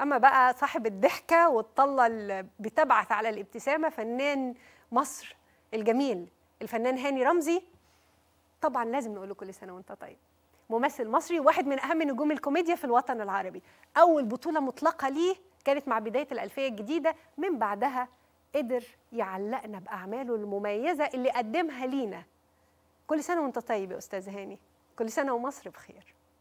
اما بقى صاحب الضحكه والطله اللي بتبعث على الابتسامه فنان مصر الجميل الفنان هاني رمزي طبعا لازم نقول له كل سنه وانت طيب ممثل مصري واحد من اهم نجوم الكوميديا في الوطن العربي اول بطوله مطلقه ليه كانت مع بدايه الالفيه الجديده من بعدها قدر يعلقنا باعماله المميزه اللي قدمها لينا كل سنه وانت طيب يا استاذ هاني كل سنه ومصر بخير